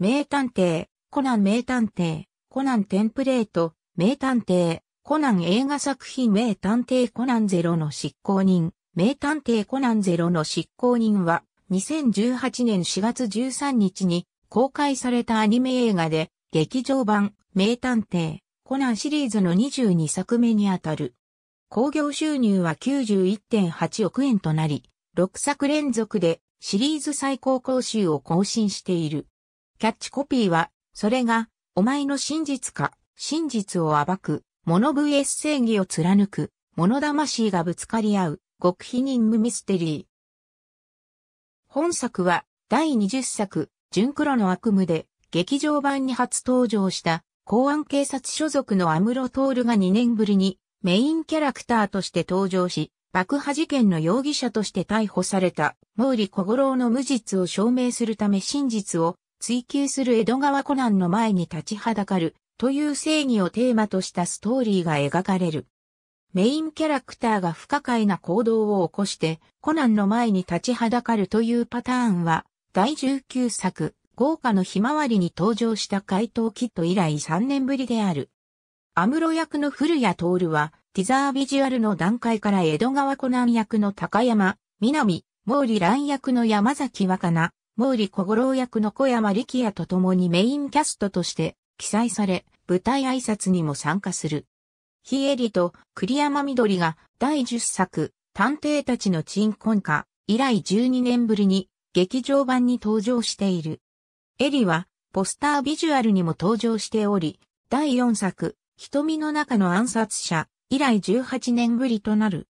名探偵、コナン名探偵、コナンテンプレート、名探偵、コナン映画作品名探偵コナンゼロの執行人、名探偵コナンゼロの執行人は、2018年4月13日に公開されたアニメ映画で、劇場版、名探偵、コナンシリーズの22作目にあたる。興行収入は91.8億円となり、6作連続でシリーズ最高講習を更新している。キャッチコピーは、それが、お前の真実か、真実を暴く、物 vs 正義を貫く、物魂がぶつかり合う、極秘任務ミステリー。本作は、第20作、純黒の悪夢で、劇場版に初登場した、公安警察所属のアムロトールが2年ぶりに、メインキャラクターとして登場し、爆破事件の容疑者として逮捕された、毛利小五郎の無実を証明するため真実を追求する江戸川コナンの前に立ちはだかるという正義をテーマとしたストーリーが描かれる。メインキャラクターが不可解な行動を起こしてコナンの前に立ちはだかるというパターンは第19作豪華のひまわりに登場した怪盗キット以来3年ぶりである。アムロ役の古谷徹は、ティザービジュアルの段階から江戸川コナン役の高山、南、毛利蘭役の山崎若菜、毛利小五郎役の小山力也と共にメインキャストとして記載され、舞台挨拶にも参加する。ヒエリと栗山緑が第10作、探偵たちの鎮魂歌以来12年ぶりに劇場版に登場している。エリはポスタービジュアルにも登場しており、第4作、瞳の中の暗殺者以来18年ぶりとなる。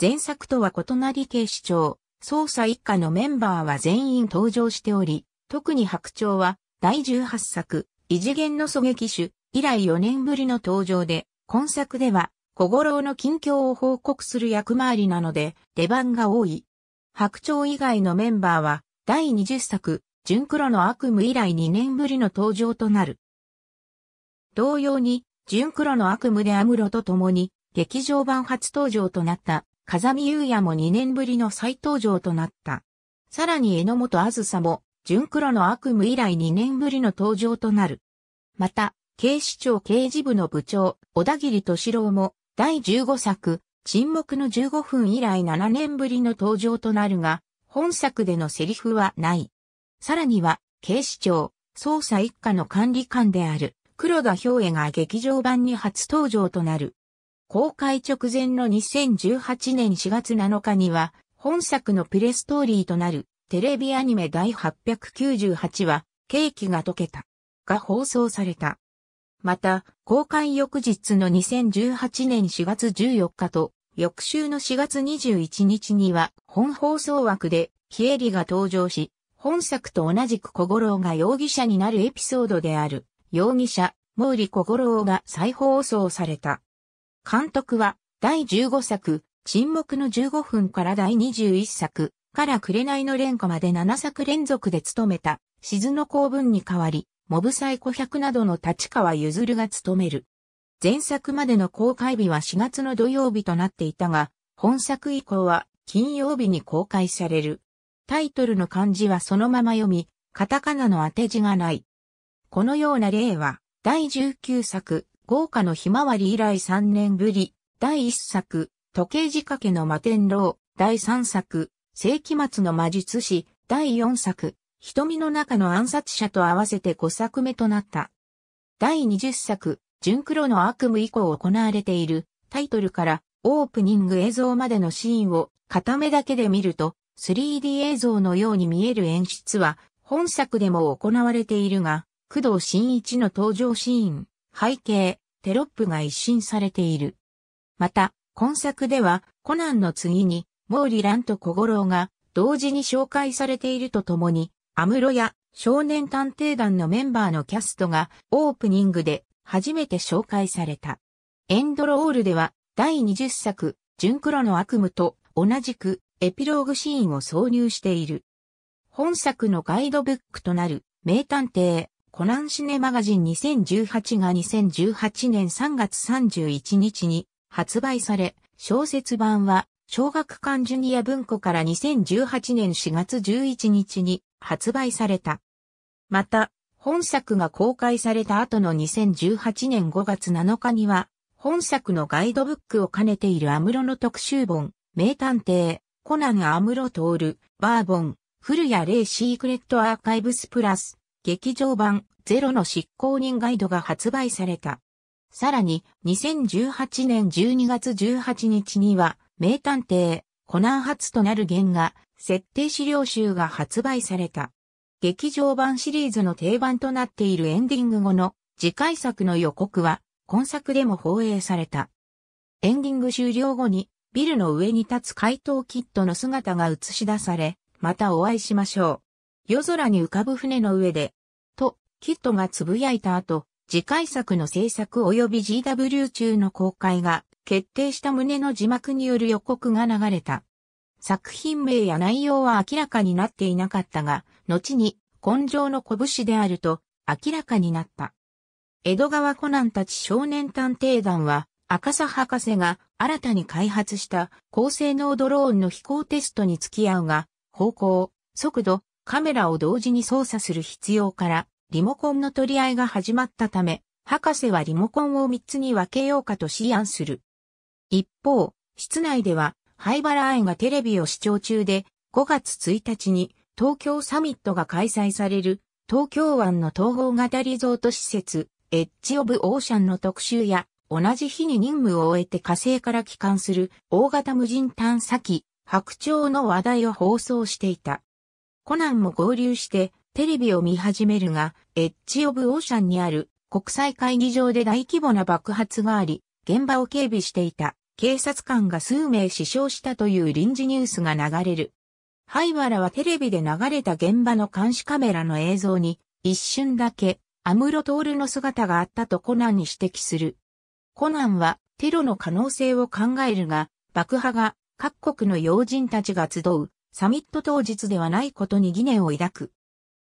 前作とは異なり警視庁、捜査一課のメンバーは全員登場しており、特に白鳥は第18作、異次元の狙撃手以来4年ぶりの登場で、今作では小五郎の近況を報告する役回りなので出番が多い。白鳥以外のメンバーは第20作、純黒の悪夢以来2年ぶりの登場となる。同様に、純黒の悪夢でアムロと共に劇場版初登場となった風見優也も2年ぶりの再登場となった。さらに榎本あずさも、純黒の悪夢以来2年ぶりの登場となる。また、警視庁刑事部の部長、小田切敏郎も、第15作、沈黙の15分以来7年ぶりの登場となるが、本作でのセリフはない。さらには、警視庁、捜査一課の管理官である、黒田兵衛が劇場版に初登場となる。公開直前の2018年4月7日には、本作のプレストーリーとなるテレビアニメ第898話、ケーキが溶けた。が放送された。また、公開翌日の2018年4月14日と、翌週の4月21日には、本放送枠で、ヒエリが登場し、本作と同じく小五郎が容疑者になるエピソードである、容疑者、毛利小五郎が再放送された。監督は、第15作、沈黙の15分から第21作、から紅の連歌まで7作連続で務めた、静の公文に代わり、モブサイコ100などの立川譲が務める。前作までの公開日は4月の土曜日となっていたが、本作以降は金曜日に公開される。タイトルの漢字はそのまま読み、カタカナの当て字がない。このような例は、第19作、豪華のひまわり以来3年ぶり、第1作、時計仕掛けの摩天楼、第3作、世紀末の魔術師、第4作、瞳の中の暗殺者と合わせて5作目となった。第20作、純黒の悪夢以降行われている、タイトルからオープニング映像までのシーンを片目だけで見ると 3D 映像のように見える演出は本作でも行われているが、工藤新一の登場シーン、背景、テロップが一新されている。また、今作では、コナンの次に、毛利蘭と小五郎が、同時に紹介されているとともに、アムロや少年探偵団のメンバーのキャストがオープニングで初めて紹介された。エンドロールでは第20作、純黒の悪夢と同じくエピローグシーンを挿入している。本作のガイドブックとなる名探偵コナンシネマガジン2018が2018年3月31日に発売され、小説版は小学館ジュニア文庫から2018年4月11日に発売された。また、本作が公開された後の2018年5月7日には、本作のガイドブックを兼ねているアムロの特集本、名探偵、コナンアムロトール、バーボン、古谷レイシークレットアーカイブスプラス、劇場版ゼロの執行人ガイドが発売された。さらに、2018年12月18日には、名探偵、コナン初となる原画、設定資料集が発売された。劇場版シリーズの定番となっているエンディング後の次回作の予告は、今作でも放映された。エンディング終了後に、ビルの上に立つ怪盗キッドの姿が映し出され、またお会いしましょう。夜空に浮かぶ船の上で、と、キットが呟いた後、次回作の制作及び GW 中の公開が決定した旨の字幕による予告が流れた。作品名や内容は明らかになっていなかったが、後に、根性の拳であると、明らかになった。江戸川コナンたち少年探偵団は、赤坂博士が新たに開発した高性能ドローンの飛行テストに付き合うが、方向、速度、カメラを同時に操作する必要から、リモコンの取り合いが始まったため、博士はリモコンを3つに分けようかと思案する。一方、室内では、灰原愛がテレビを視聴中で、5月1日に東京サミットが開催される、東京湾の統合型リゾート施設、エッジオブオーシャンの特集や、同じ日に任務を終えて火星から帰還する大型無人探査機、白鳥の話題を放送していた。コナンも合流してテレビを見始めるが、エッジオブオーシャンにある国際会議場で大規模な爆発があり、現場を警備していた警察官が数名死傷したという臨時ニュースが流れる。ハイワラはテレビで流れた現場の監視カメラの映像に一瞬だけアムロトールの姿があったとコナンに指摘する。コナンはテロの可能性を考えるが、爆破が各国の要人たちが集うサミット当日ではないことに疑念を抱く。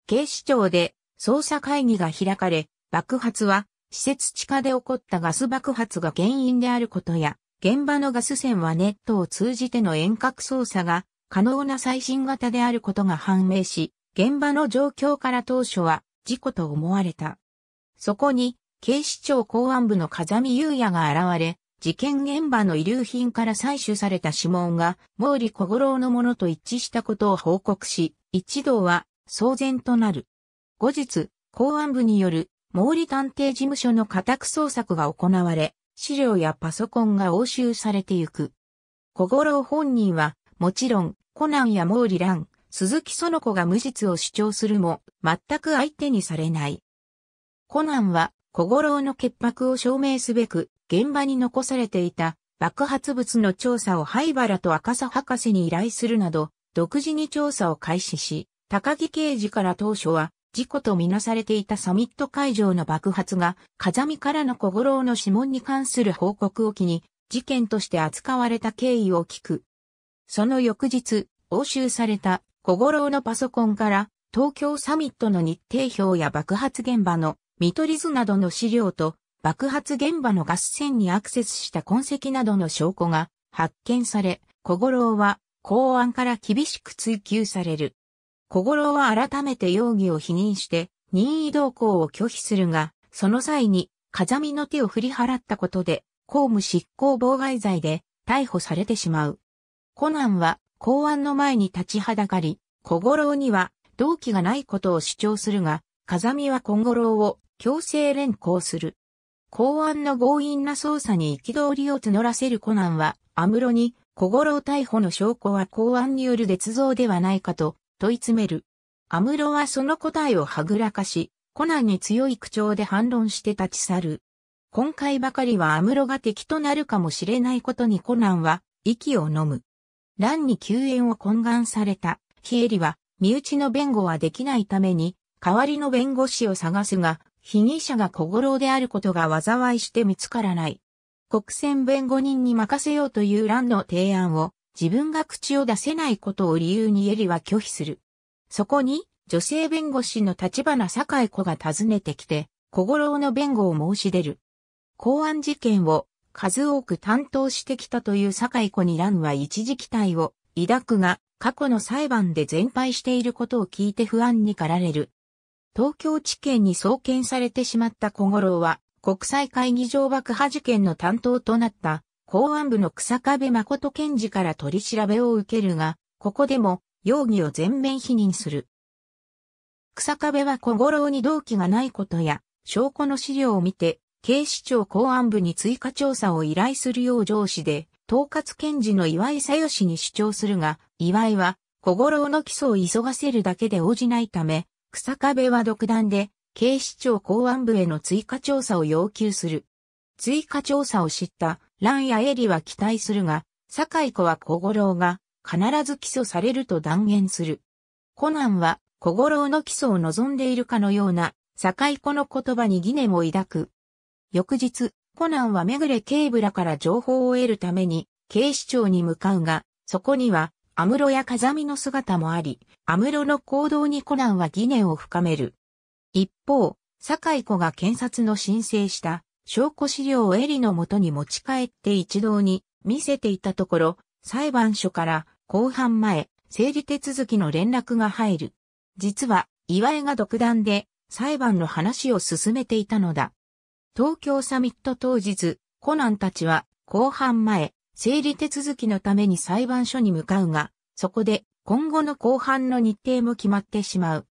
警視庁で捜査会議が開かれ、爆発は施設地下で起こったガス爆発が原因であることや、現場のガス線はネットを通じての遠隔操作が可能な最新型であることが判明し、現場の状況から当初は事故と思われた。そこに警視庁公安部の風見優也が現れ、事件現場の遺留品から採取された指紋が毛利小五郎のものと一致したことを報告し、一同は騒然となる。後日、公安部による毛利探偵事務所の家宅捜索が行われ、資料やパソコンが押収されてゆく。小五郎本人は、もちろん、コナンや毛利蘭、鈴木園子が無実を主張するも、全く相手にされない。コナンは、小五郎の潔白を証明すべく、現場に残されていた爆発物の調査を灰原と赤佐博士に依頼するなど、独自に調査を開始し、高木刑事から当初は事故とみなされていたサミット会場の爆発が、風見からの小五郎の指紋に関する報告を機に、事件として扱われた経緯を聞く。その翌日、押収された小五郎のパソコンから、東京サミットの日程表や爆発現場の見取り図などの資料と爆発現場のガスにアクセスした痕跡などの証拠が発見され、小五郎は公安から厳しく追及される。小五郎は改めて容疑を否認して、任意同行を拒否するが、その際に風見の手を振り払ったことで、公務執行妨害罪で逮捕されてしまう。コナンは公安の前に立ちはだかり、小五郎には動機がないことを主張するが、風見は小五郎を強制連行する。公安の強引な捜査に憤りを募らせるコナンは、安室に、小五郎逮捕の証拠は公安による捏造ではないかと問い詰める。安室はその答えをはぐらかし、コナンに強い口調で反論して立ち去る。今回ばかりは安室が敵となるかもしれないことにコナンは息を呑む。乱に救援を懇願された、ヒエリは身内の弁護はできないために、代わりの弁護士を探すが、被疑者が小五郎であることが災いして見つからない。国選弁護人に任せようという蘭の提案を、自分が口を出せないことを理由にエリは拒否する。そこに、女性弁護士の立花坂井子が訪ねてきて、小五郎の弁護を申し出る。公安事件を数多く担当してきたという坂井子に蘭は一時期待を抱くが、過去の裁判で全敗していることを聞いて不安に駆られる。東京地検に送検されてしまった小五郎は、国際会議場爆破事件の担当となった公安部の草壁誠検事から取り調べを受けるが、ここでも容疑を全面否認する。草壁は小五郎に動機がないことや、証拠の資料を見て、警視庁公安部に追加調査を依頼するよう上司で、統括検事の岩井さよしに主張するが、岩井は、小五郎の起訴を急がせるだけで応じないため、草壁は独断で、警視庁公安部への追加調査を要求する。追加調査を知った蘭やエリは期待するが、坂井子は小五郎が必ず起訴されると断言する。コナンは小五郎の起訴を望んでいるかのような坂井子の言葉に疑念を抱く。翌日、コナンはめぐれ警部らから情報を得るために警視庁に向かうが、そこにはアムロや風見の姿もあり、アムロの行動にコナンは疑念を深める。一方、坂井子が検察の申請した証拠資料をエリの元に持ち帰って一堂に見せていたところ、裁判所から公判前、整理手続きの連絡が入る。実は、岩江が独断で裁判の話を進めていたのだ。東京サミット当日、コナンたちは公判前、整理手続きのために裁判所に向かうが、そこで今後の後半の日程も決まってしまう。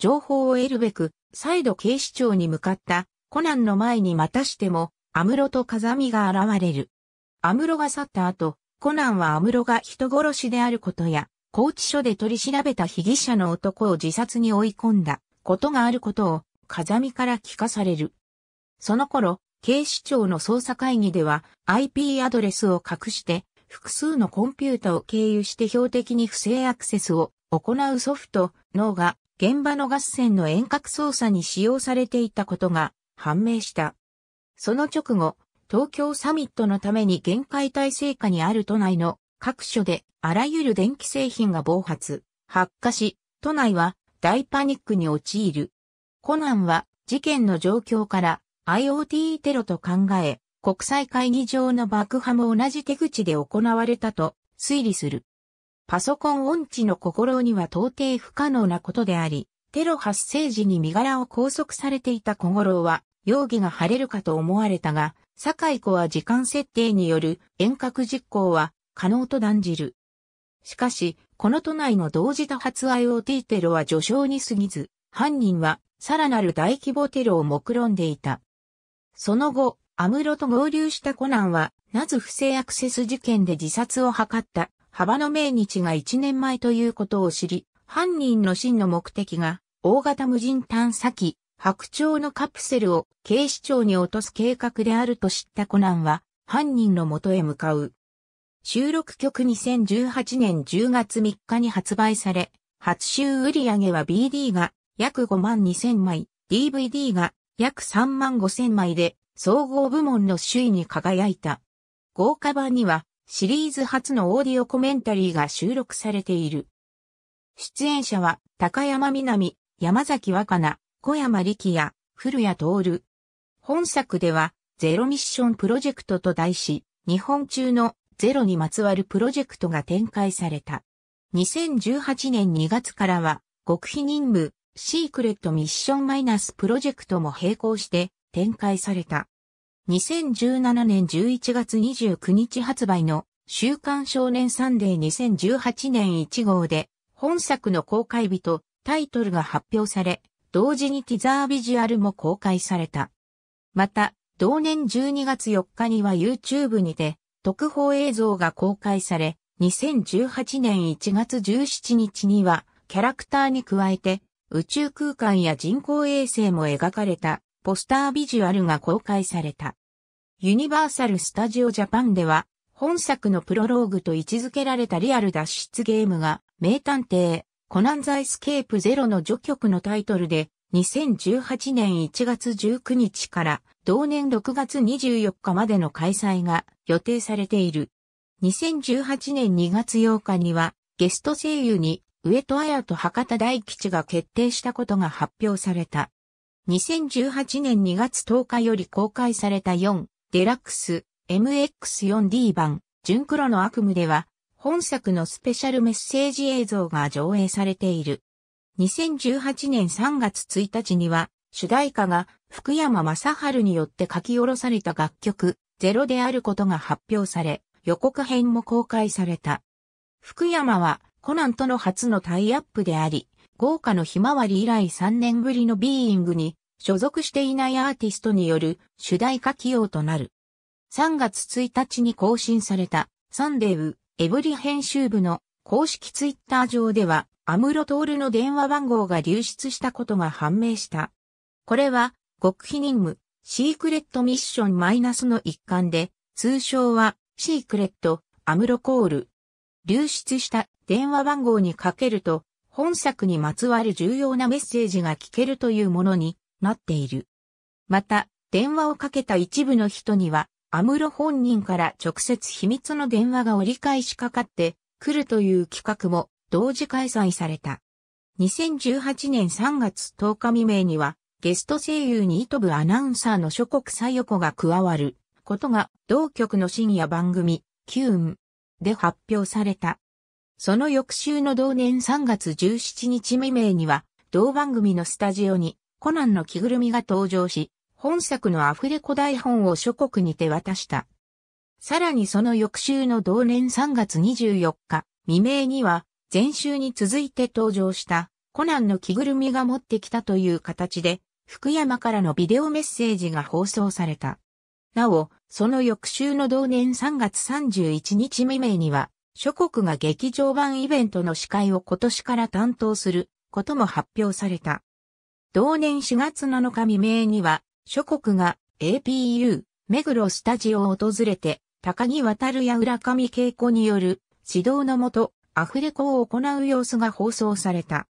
情報を得るべく、再度警視庁に向かったコナンの前にまたしても、アムロと風見が現れる。アムロが去った後、コナンはアムロが人殺しであることや、拘置所で取り調べた被疑者の男を自殺に追い込んだことがあることを、風見から聞かされる。その頃、警視庁の捜査会議では IP アドレスを隠して複数のコンピュータを経由して標的に不正アクセスを行うソフト、脳が現場の合戦の遠隔操作に使用されていたことが判明した。その直後、東京サミットのために限界体制下にある都内の各所であらゆる電気製品が暴発、発火し、都内は大パニックに陥る。コナンは事件の状況から IoT テロと考え、国際会議場の爆破も同じ手口で行われたと推理する。パソコン音痴の心には到底不可能なことであり、テロ発生時に身柄を拘束されていた小五郎は、容疑が晴れるかと思われたが、堺子は時間設定による遠隔実行は可能と断じる。しかし、この都内の同時多発 IoT テロは序章に過ぎず、犯人はさらなる大規模テロを目論んでいた。その後、アムロと合流したコナンは、なぜ不正アクセス事件で自殺を図った幅の命日が1年前ということを知り、犯人の真の目的が、大型無人探査機、白鳥のカプセルを警視庁に落とす計画であると知ったコナンは、犯人の元へ向かう。収録曲2018年10月3日に発売され、初週売上は BD が約5万2000枚、DVD が約3万5千枚で総合部門の首位に輝いた。豪華版にはシリーズ初のオーディオコメンタリーが収録されている。出演者は高山みなみ、山崎若菜、小山力也、古谷徹。本作ではゼロミッションプロジェクトと題し、日本中のゼロにまつわるプロジェクトが展開された。2018年2月からは極秘任務、シークレットミッションマイナスプロジェクトも並行して展開された。2017年11月29日発売の週刊少年サンデー2018年1号で本作の公開日とタイトルが発表され、同時にティザービジュアルも公開された。また、同年12月4日には YouTube にて特報映像が公開され、2018年1月17日にはキャラクターに加えて宇宙空間や人工衛星も描かれたポスタービジュアルが公開された。ユニバーサル・スタジオ・ジャパンでは、本作のプロローグと位置づけられたリアル脱出ゲームが、名探偵、コナンザ・エスケープゼロの序曲のタイトルで、2018年1月19日から同年6月24日までの開催が予定されている。2018年2月8日にはゲスト声優に上戸彩と博多大吉が決定したことが発表された。2018年2月10日より公開された4、デラックス、MX4D 版、純黒の悪夢では、本作のスペシャルメッセージ映像が上映されている。2018年3月1日には、主題歌が福山雅治によって書き下ろされた楽曲、ゼロであることが発表され、予告編も公開された。福山はコナンとの初のタイアップであり、豪華のひまわり以来3年ぶりのビーイングに所属していないアーティストによる主題歌起用となる。3月1日に更新されたサンデーウエブリ編集部の公式ツイッター上では、アムロトールの電話番号が流出したことが判明した。これは、極秘任務、シークレットミッションマイナスの一環で、通称は、シークレット、アムロコール。流出した電話番号にかけると、本作にまつわる重要なメッセージが聞けるというものになっている。また、電話をかけた一部の人には、アムロ本人から直接秘密の電話が折り返しかかってくるという企画も同時開催された。2018年3月10日未明には、ゲスト声優に糸部アナウンサーの諸国さよ子が加わることが同局の深夜番組、キューンで発表された。その翌週の同年3月17日未明には、同番組のスタジオに、コナンの着ぐるみが登場し、本作のアフレコ台本を諸国に手渡した。さらにその翌週の同年3月24日、未明には、前週に続いて登場した、コナンの着ぐるみが持ってきたという形で、福山からのビデオメッセージが放送された。なお、その翌週の同年3月31日未明には、諸国が劇場版イベントの司会を今年から担当することも発表された。同年4月7日未明には、諸国が APU、目黒スタジオを訪れて、高木渡るや浦上恵子による指導のもと、アフレコを行う様子が放送された。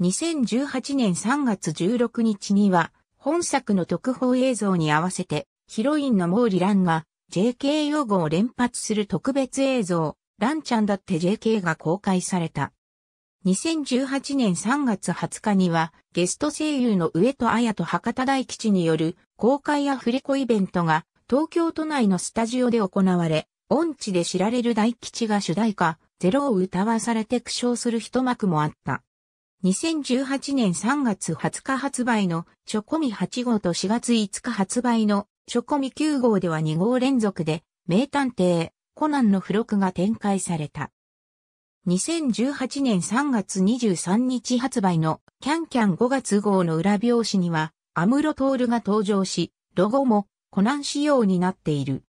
2018年3月16日には、本作の特報映像に合わせて、ヒロインの毛利蘭が JK 用語を連発する特別映像、ランちゃんだって JK が公開された。2018年3月20日にはゲスト声優の上戸彩と博多大吉による公開アフレコイベントが東京都内のスタジオで行われ、音痴で知られる大吉が主題歌、ゼロを歌わされて苦笑する一幕もあった。2018年3月20日発売のチョコミ8号と4月5日発売のチョコミ9号では2号連続で名探偵コナンの付録が展開された。2018年3月23日発売のキャンキャン5月号の裏表紙には、アムロトールが登場し、ロゴもコナン仕様になっている。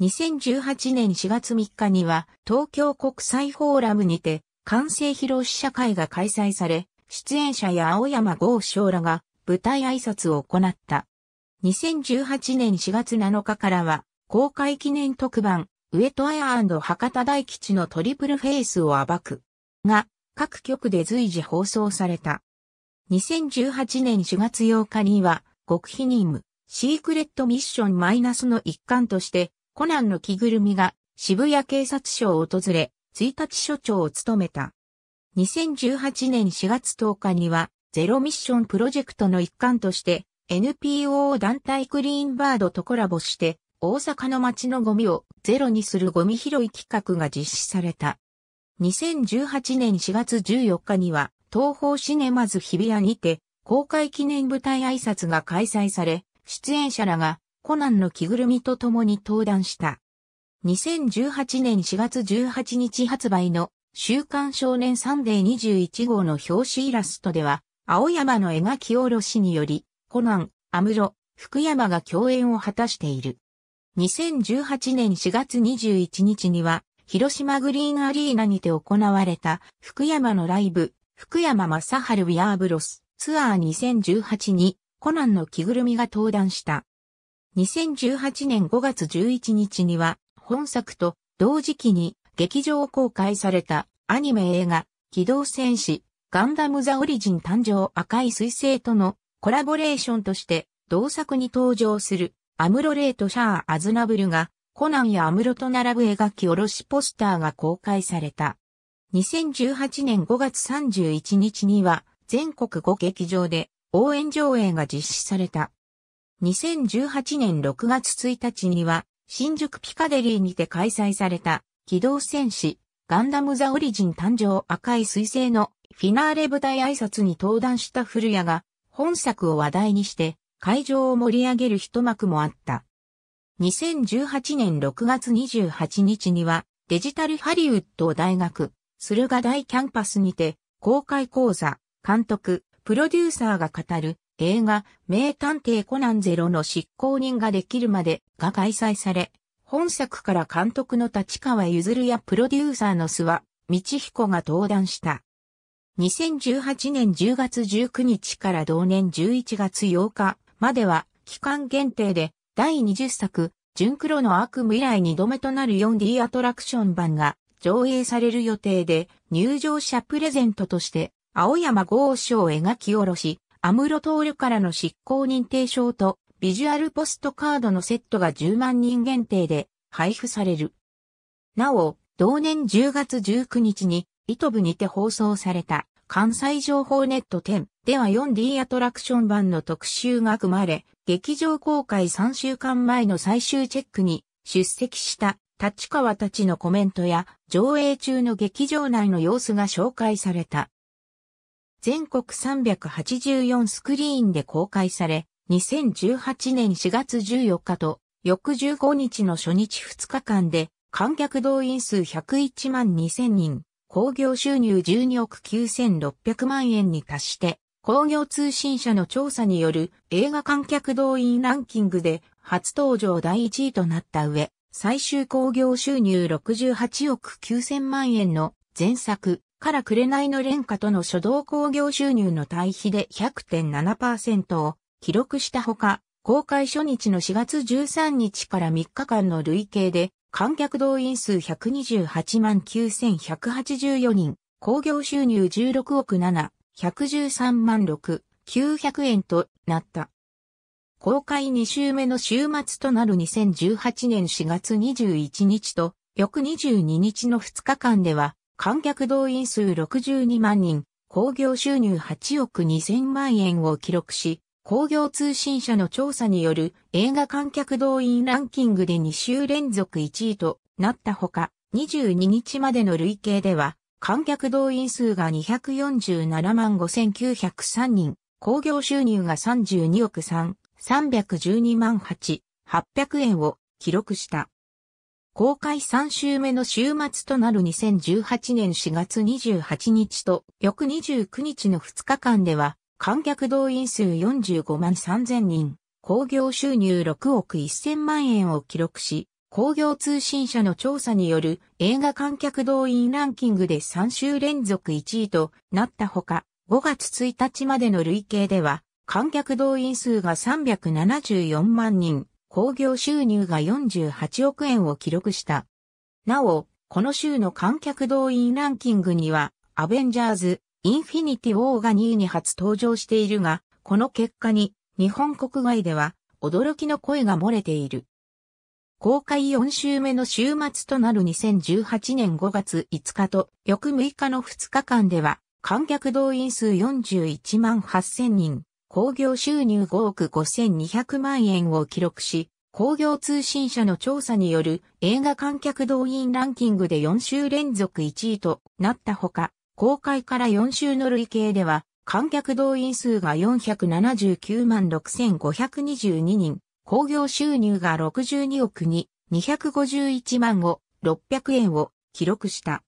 2018年4月3日には、東京国際フォーラムにて、完成披露試写会が開催され、出演者や青山豪将らが舞台挨拶を行った。2018年4月7日からは、公開記念特番、上戸彩博多大吉のトリプルフェイスを暴く。が、各局で随時放送された。2018年4月8日には、極秘任務、シークレットミッションマイナスの一環として、コナンの着ぐるみが渋谷警察署を訪れ、1日署長を務めた。2018年4月10日には、ゼロミッションプロジェクトの一環として、NPO 団体クリーンバードとコラボして、大阪の街のゴミをゼロにするゴミ拾い企画が実施された。2018年4月14日には、東方シネマズ日比谷にて、公開記念舞台挨拶が開催され、出演者らがコナンの着ぐるみと共に登壇した。2018年4月18日発売の週刊少年サンデー21号の表紙イラストでは、青山の描き下ろしにより、コナン、アムロ、福山が共演を果たしている。2018年4月21日には、広島グリーンアリーナにて行われた、福山のライブ、福山雅春ウィアーブロス、ツアー2018に、コナンの着ぐるみが登壇した。2018年5月11日には、本作と同時期に劇場公開されたアニメ映画、機動戦士、ガンダムザオリジン誕生赤い彗星とのコラボレーションとして同作に登場するアムロレート・シャア・アズナブルが、コナンやアムロと並ぶ描き下ろしポスターが公開された。2018年5月31日には、全国5劇場で応援上映が実施された。2018年6月1日には、新宿ピカデリーにて開催された、機動戦士、ガンダム・ザ・オリジン誕生赤い彗星のフィナーレ舞台挨拶に登壇した古谷が、本作を話題にして、会場を盛り上げる一幕もあった。2018年6月28日には、デジタルハリウッド大学、駿河台キャンパスにて、公開講座、監督、プロデューサーが語る映画、名探偵コナンゼロの執行人ができるまでが開催され、本作から監督の立川譲やプロデューサーの諏訪、道彦が登壇した。2018年10月19日から同年11月8日、までは期間限定で第20作、純黒の悪夢以来2度目となる 4D アトラクション版が上映される予定で、入場者プレゼントとして、青山豪章を描き下ろし、アムロールからの執行認定証と、ビジュアルポストカードのセットが10万人限定で配布される。なお、同年10月19日に、イトブにて放送された関西情報ネット10では 4D アトラクション版の特集が組まれ、劇場公開3週間前の最終チェックに出席した立川たちのコメントや上映中の劇場内の様子が紹介された。全国384スクリーンで公開され、2018年4月14日と翌15日の初日2日間で観客動員数101万2000人、興行収入12億9600万円に達して、工業通信社の調査による映画観客動員ランキングで初登場第1位となった上、最終工業収入68億9000万円の前作から紅の廉価との初動工業収入の対比で100.7%を記録したほか、公開初日の4月13日から3日間の累計で観客動員数128万9184人、工業収入16億7、113万6、900円となった。公開2週目の週末となる2018年4月21日と、翌22日の2日間では、観客動員数62万人、興行収入8億2000万円を記録し、工業通信社の調査による映画観客動員ランキングで2週連続1位となったほか、22日までの累計では観客動員数が247万5903人、興行収入が32億3、312万8、800円を記録した。公開3週目の週末となる2018年4月28日と翌29日の2日間では、観客動員数45万3000人、興行収入6億1000万円を記録し、工業通信社の調査による映画観客動員ランキングで3週連続1位となったほか、5月1日までの累計では、観客動員数が374万人、工業収入が48億円を記録した。なお、この週の観客動員ランキングには、アベンジャーズ、インフィニティ・ウォーが2位に初登場しているが、この結果に、日本国外では、驚きの声が漏れている。公開4週目の週末となる2018年5月5日と翌6日の2日間では、観客動員数41万8000人、工業収入5億5200万円を記録し、工業通信社の調査による映画観客動員ランキングで4週連続1位となったほか、公開から4週の累計では、観客動員数が479万6522人、興行収入が62億に251万を600円を記録した。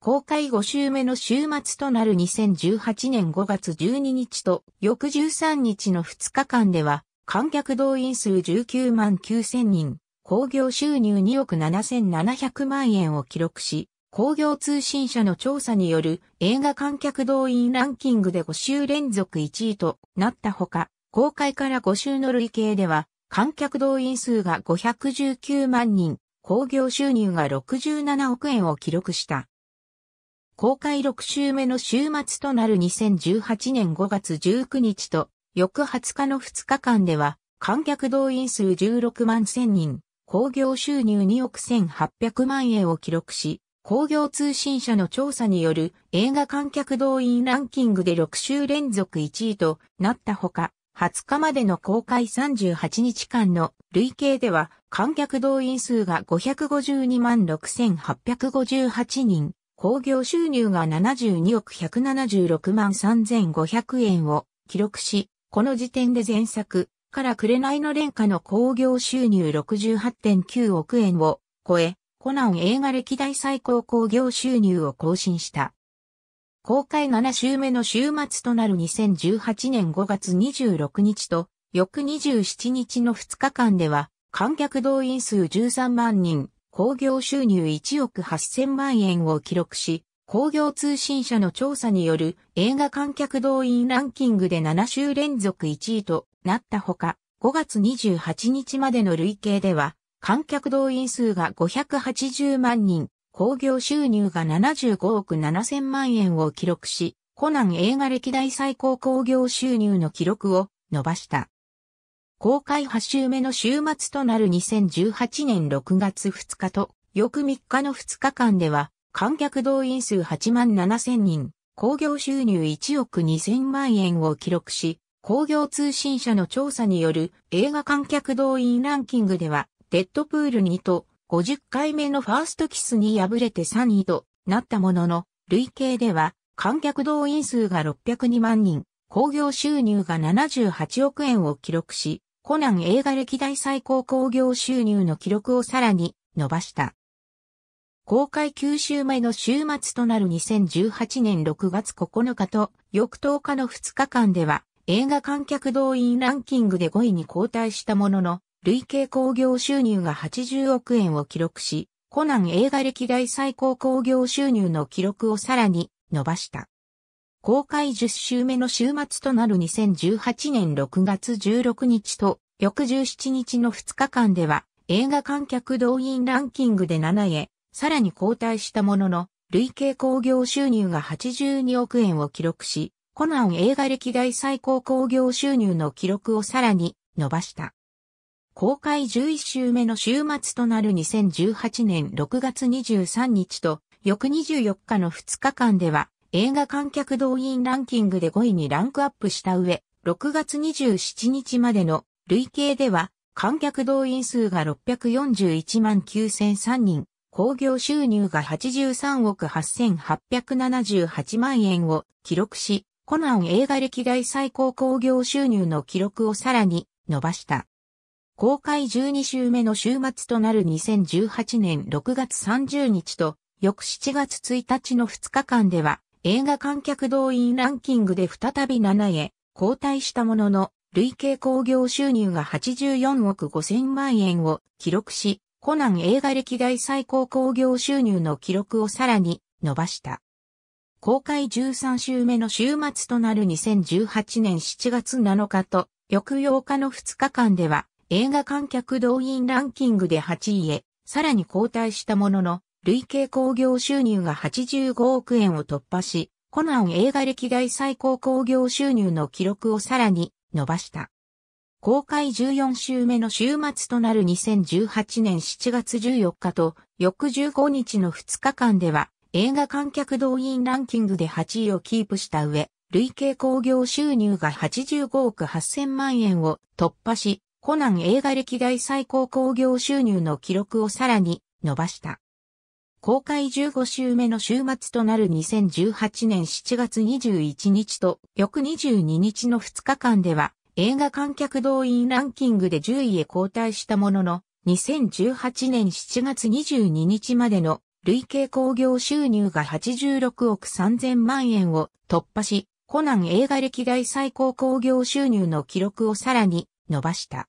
公開5週目の週末となる2018年5月12日と翌13日の2日間では、観客動員数19万9000人、興行収入2億7700万円を記録し、工業通信社の調査による映画観客動員ランキングで5週連続1位となったほか、公開から5週の累計では、観客動員数が519万人、興行収入が67億円を記録した。公開6週目の週末となる2018年5月19日と、翌20日の2日間では、観客動員数16万1000人、興行収入2億1800万円を記録し、工業通信社の調査による映画観客動員ランキングで6週連続1位となったほか、20日までの公開38日間の累計では観客動員数が552万6858人、興行収入が72億176万3500円を記録し、この時点で前作から紅の廉価の興行収入68.9億円を超え、コナン映画歴代最高興行収入を更新した。公開7週目の週末となる2018年5月26日と、翌27日の2日間では、観客動員数13万人、興行収入1億8000万円を記録し、工業通信社の調査による映画観客動員ランキングで7週連続1位となったほか、5月28日までの累計では、観客動員数が580万人、興行収入が75億7000万円を記録し、コナン映画歴代最高興行収入の記録を伸ばした。公開8週目の週末となる2018年6月2日と、翌3日の2日間では、観客動員数8万7000人、興行収入1億2000万円を記録し、工業通信社の調査による映画観客動員ランキングでは、デッドプール2と50回目のファーストキスに敗れて3位となったものの、累計では観客動員数が602万人、興行収入が78億円を記録し、コナン映画歴代最高興行収入の記録をさらに伸ばした。公開9週前の週末となる2018年6月9日と翌10日の2日間では映画観客動員ランキングで5位に後退したものの累計興行収入が80億円を記録し、コナン映画歴代最高興行収入の記録をさらに伸ばした。公開10週目の週末となる2018年6月16日と翌17日の2日間では映画観客動員ランキングで7へさらに後退したものの累計興行収入が82億円を記録しコナン映画歴代最高興行収入の記録をさらに伸ばした。公開11週目の週末となる2018年6月23日と翌24日の2日間では映画観客動員ランキングで5位にランクアップした上、6月27日までの累計では観客動員数が641万9003人、興行収入が83億8878万円を記録し、コナン映画歴代最高興行収入の記録をさらに伸ばした。公開12週目の週末となる2018年6月30日と、翌7月1日の2日間では、映画観客動員ランキングで再び7へ、後退したものの、累計興行収入が84億5000万円を記録し、コナン映画歴代最高興行収入の記録をさらに伸ばした。公開13週目の週末となる2018年7月7日と翌8日の2日間では映画観客動員ランキングで8位へ、さらに後退したものの、累計興行収入が85億円を突破し、コナン映画歴代最高興行収入の記録をさらに伸ばした。公開14週目の週末となる2018年7月14日と翌15日の2日間では映画観客動員ランキングで8位をキープした上、累計興行収入が85億8000万円を突破し、コナン映画歴代最高興行収入の記録をさらに伸ばした。公開15週目の週末となる2018年7月21日と翌22日の2日間では映画観客動員ランキングで10位へ後退したものの2018年7月22日までの累計興行収入が86億3000万円を突破し、コナン映画歴代最高興行収入の記録をさらに伸ばした。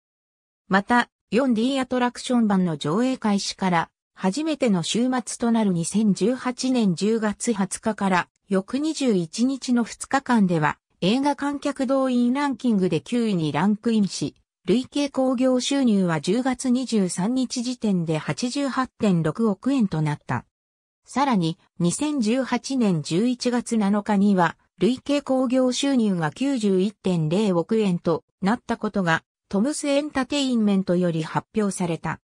また、4D アトラクション版の上映開始から、初めての週末となる2018年10月20日から、翌21日の2日間では、映画観客動員ランキングで9位にランクインし、累計興行収入は10月23日時点で88.6億円となった。さらに、2018年11月7日には、累計興行収入が91.0億円となったことがトムスエンタテインメントより発表された。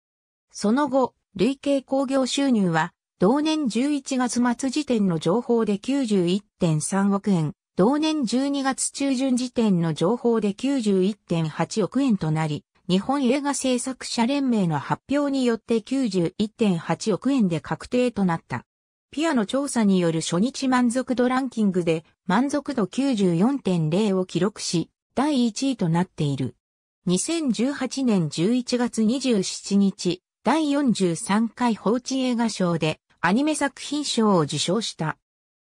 その後、累計興行収入は、同年11月末時点の情報で91.3億円、同年12月中旬時点の情報で91.8億円となり、日本映画制作者連盟の発表によって91.8億円で確定となった。ピアの調査による初日満足度ランキングで満足度94.0を記録し、第1位となっている。2018年11月27日、第43回放置映画賞でアニメ作品賞を受賞した。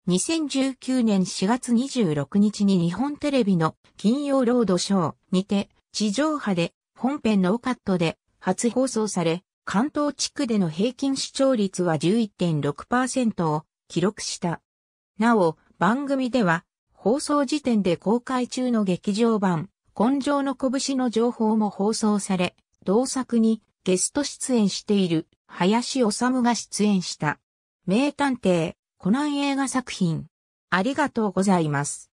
2019年4月26日に日本テレビの金曜ロードショーにて地上波で本編ノーカットで初放送され、関東地区での平均視聴率は11.6%を記録した。なお、番組では放送時点で公開中の劇場版根性の拳の情報も放送され、同作にゲスト出演している林修が出演した。名探偵コナン映画作品。ありがとうございます。